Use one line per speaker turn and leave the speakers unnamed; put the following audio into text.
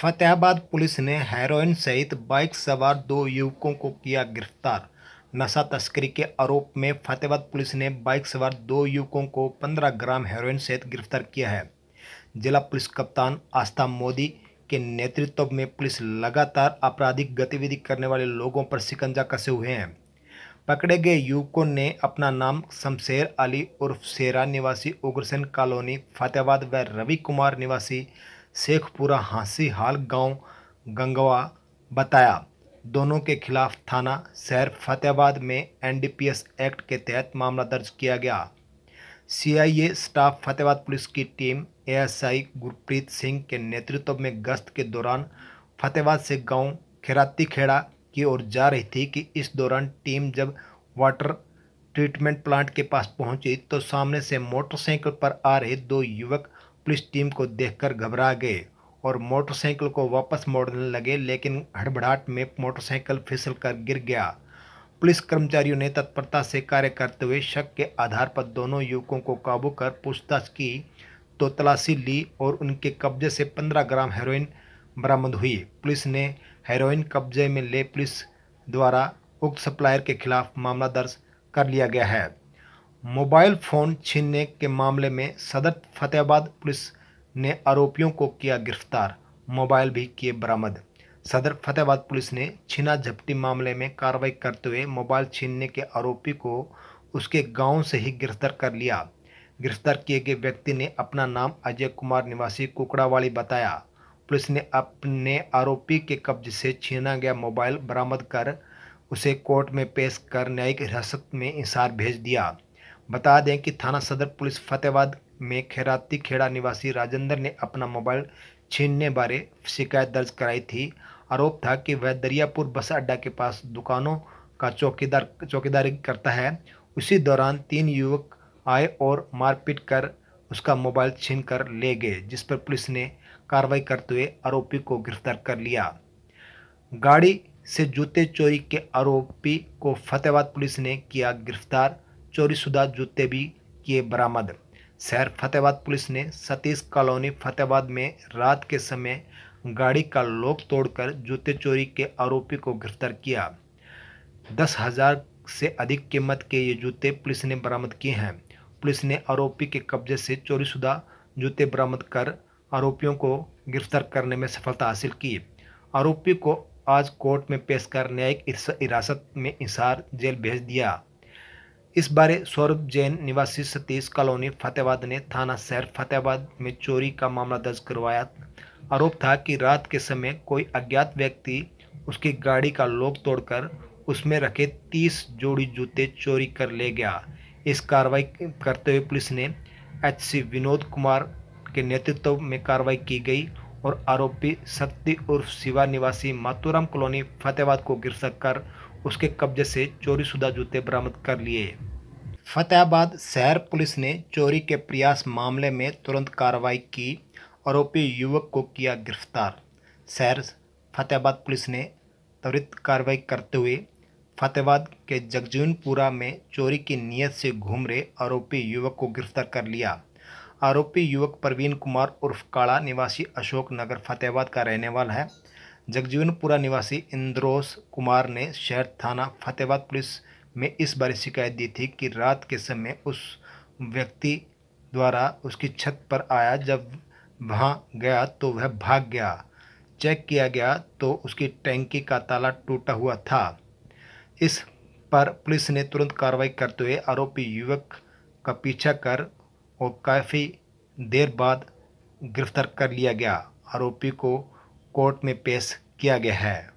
Fatehabad police ने heroin सहित bike सवार दो युवकों को किया गिरफ्तार नशा तस्करी के आरोप में फतेहाबाद पुलिस ने बाइक सवार दो युवकों को 15 ग्राम हेरोइन सहित गिरफ्तार किया है जिला पुलिस कप्तान आस्था मोदी के नेतृत्व में पुलिस लगातार आपराधिक गतिविधि करने वाले लोगों पर शिकंजा कसे हुए हैं पकड़े गए युवकों ने अपना नाम शमशेर अली उर्फ शेरा निवासी उग्रसेन कॉलोनी फतेहाबाद व रवि कुमार निवासी शेखपुरा हाँसी हाल गांव गंगवा बताया दोनों के खिलाफ थाना शहर फतेहाबाद में एनडीपीएस एक्ट के तहत मामला दर्ज किया गया सीआईए स्टाफ फतेहाबाद पुलिस की टीम एएसआई गुरप्रीत सिंह के नेतृत्व में गश्त के दौरान फतेहाबाद से गांव खेराती खेड़ा की ओर जा रही थी कि इस दौरान टीम जब वाटर ट्रीटमेंट प्लांट के पास पहुंची तो सामने से मोटरसाइकिल पर आ रहे दो युवक पुलिस टीम को देखकर घबरा गए और मोटरसाइकिल को वापस मोड़ने लगे लेकिन हड़बड़ाहट में मोटरसाइकिल फिसल कर गिर गया पुलिस कर्मचारियों ने तत्परता से कार्य करते हुए शक के आधार पर दोनों युवकों को काबू कर पूछताछ की तो तलाशी ली और उनके कब्जे से 15 ग्राम हेरोइन बरामद हुई पुलिस ने हेरोइन कब्जे में ले पुलिस द्वारा उक्त सप्लायर के खिलाफ मामला दर्ज कर लिया गया है मोबाइल फ़ोन छीनने के मामले में सदर फतेहाबाद पुलिस ने आरोपियों को किया गिरफ्तार मोबाइल भी किए बरामद सदर फतेहाबाद पुलिस ने छीना झपटी मामले में कार्रवाई करते हुए मोबाइल छीनने के आरोपी को उसके गांव से ही गिरफ्तार कर लिया गिरफ्तार किए गए व्यक्ति ने अपना नाम अजय कुमार निवासी कुकड़ावाली बताया पुलिस ने अपने आरोपी के कब्जे से छीना गया मोबाइल बरामद कर उसे कोर्ट में पेश कर न्यायिक हिरासत में इशार भेज दिया बता दें कि थाना सदर पुलिस फतेहाबाद में खैराती खेड़ा निवासी राजेंद्र ने अपना मोबाइल छीनने बारे शिकायत दर्ज कराई थी आरोप था कि वह दरियापुर बस अड्डा के पास दुकानों का चौकीदार चौकीदारी करता है उसी दौरान तीन युवक आए और मारपीट कर उसका मोबाइल छीन कर ले गए जिस पर पुलिस ने कार्रवाई करते हुए आरोपी को गिरफ्तार कर लिया गाड़ी से जूते चोरी के आरोपी को फतेहाबाद पुलिस ने किया गिरफ्तार चोरीशुदा जूते भी किए बरामद शहर फतेहाबाद पुलिस ने सतीश कॉलोनी फतेहाबाद में रात के समय गाड़ी का लॉक तोड़कर जूते चोरी के आरोपी को गिरफ्तार किया दस हजार से अधिक कीमत के ये जूते पुलिस ने बरामद किए हैं पुलिस ने आरोपी के कब्जे से चोरीशुदा जूते बरामद कर आरोपियों को गिरफ्तार करने में सफलता हासिल की आरोपी को आज कोर्ट में पेश कर न्यायिक हिरासत में इशार जेल भेज दिया इस बारे सौरभ जैन निवासी सतीश कॉलोनी फतेहाबाद ने थाना शहर फतेहाबाद में चोरी का मामला दर्ज करवाया आरोप था कि रात के समय कोई अज्ञात व्यक्ति उसकी गाड़ी का लोक तोड़कर उसमें रखे तीस जोड़ी जूते चोरी कर ले गया इस कार्रवाई करते हुए पुलिस ने एच सी विनोद कुमार के नेतृत्व में कार्रवाई की गई और आरोपी शक्ति उर्फ शिवा निवासी मातुराम कॉलोनी फतेहाबाद को गिरफ्तार कर उसके कब्जे से चोरीशुदा जूते बरामद कर लिए फतेहाबाद शहर पुलिस ने चोरी के प्रयास मामले में तुरंत कार्रवाई की आरोपी युवक को किया गिरफ्तार शहर फतेहाबाद पुलिस ने त्वरित कार्रवाई करते हुए फतेहाबाद के जगजीवनपुरा में चोरी की नीयत से घूम रहे आरोपी युवक को गिरफ्तार कर लिया आरोपी युवक प्रवीण कुमार उर्फ काला निवासी अशोक नगर फतेहाबाद का रहने वाला है जगजीवनपुरा निवासी इंद्रोस कुमार ने शहर थाना फतेहाबाद पुलिस में इस बारे शिकायत दी थी कि रात के समय उस व्यक्ति द्वारा उसकी छत पर आया जब वहाँ गया तो वह भाग गया चेक किया गया तो उसकी टैंकी का ताला टूटा हुआ था इस पर पुलिस ने तुरंत कार्रवाई करते हुए आरोपी युवक का पीछा कर और काफ़ी देर बाद गिरफ्तार कर लिया गया आरोपी को कोर्ट में पेश किया गया है